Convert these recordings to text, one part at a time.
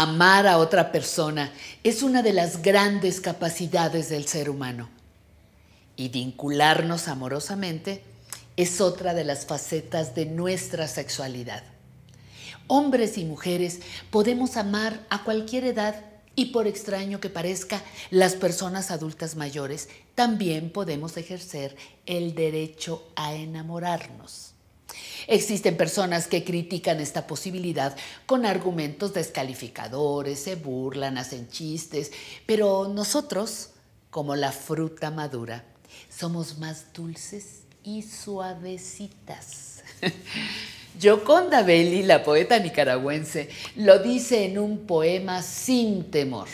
amar a otra persona es una de las grandes capacidades del ser humano. Y vincularnos amorosamente es otra de las facetas de nuestra sexualidad. Hombres y mujeres podemos amar a cualquier edad y por extraño que parezca, las personas adultas mayores también podemos ejercer el derecho a enamorarnos. Existen personas que critican esta posibilidad con argumentos descalificadores, se burlan, hacen chistes, pero nosotros, como la fruta madura, somos más dulces y suavecitas. Yoconda Belli, la poeta nicaragüense, lo dice en un poema sin temor.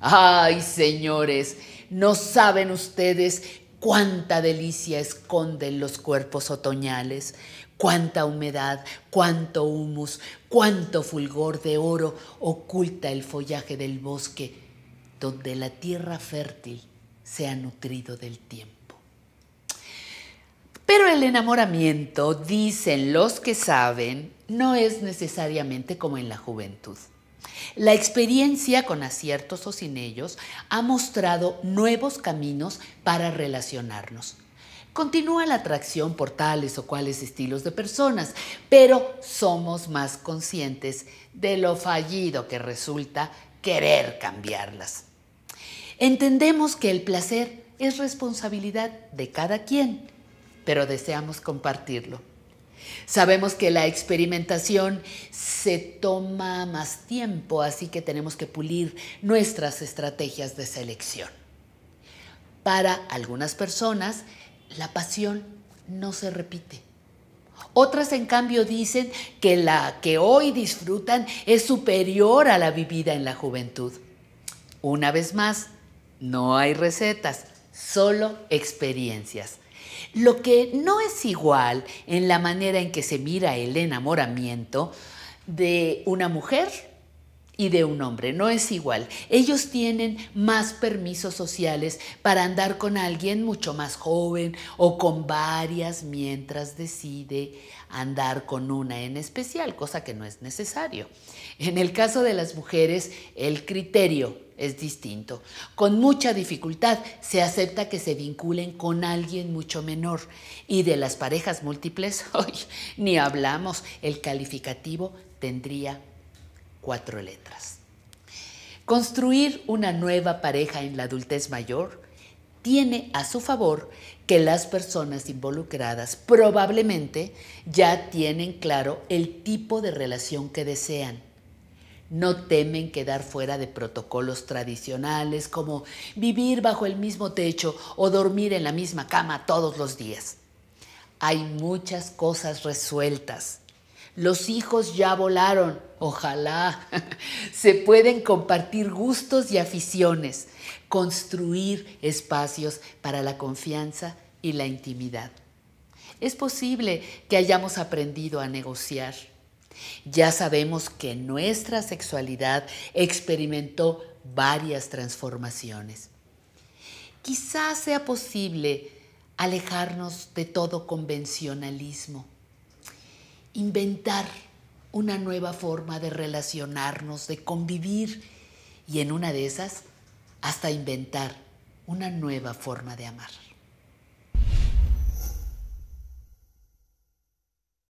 Ay, señores, no saben ustedes cuánta delicia esconden los cuerpos otoñales, cuánta humedad, cuánto humus, cuánto fulgor de oro oculta el follaje del bosque, donde la tierra fértil se ha nutrido del tiempo. Pero el enamoramiento, dicen los que saben, no es necesariamente como en la juventud. La experiencia con aciertos o sin ellos ha mostrado nuevos caminos para relacionarnos. Continúa la atracción por tales o cuales estilos de personas, pero somos más conscientes de lo fallido que resulta querer cambiarlas. Entendemos que el placer es responsabilidad de cada quien, pero deseamos compartirlo. Sabemos que la experimentación se toma más tiempo, así que tenemos que pulir nuestras estrategias de selección. Para algunas personas, la pasión no se repite. Otras, en cambio, dicen que la que hoy disfrutan es superior a la vivida en la juventud. Una vez más, no hay recetas, solo experiencias. Lo que no es igual en la manera en que se mira el enamoramiento de una mujer y de un hombre, no es igual. Ellos tienen más permisos sociales para andar con alguien mucho más joven o con varias mientras decide andar con una en especial, cosa que no es necesario. En el caso de las mujeres, el criterio es distinto. Con mucha dificultad se acepta que se vinculen con alguien mucho menor. Y de las parejas múltiples, hoy ni hablamos, el calificativo tendría cuatro letras. Construir una nueva pareja en la adultez mayor tiene a su favor que las personas involucradas probablemente ya tienen claro el tipo de relación que desean. No temen quedar fuera de protocolos tradicionales como vivir bajo el mismo techo o dormir en la misma cama todos los días. Hay muchas cosas resueltas los hijos ya volaron, ojalá. Se pueden compartir gustos y aficiones, construir espacios para la confianza y la intimidad. Es posible que hayamos aprendido a negociar. Ya sabemos que nuestra sexualidad experimentó varias transformaciones. Quizás sea posible alejarnos de todo convencionalismo inventar una nueva forma de relacionarnos, de convivir y en una de esas hasta inventar una nueva forma de amar.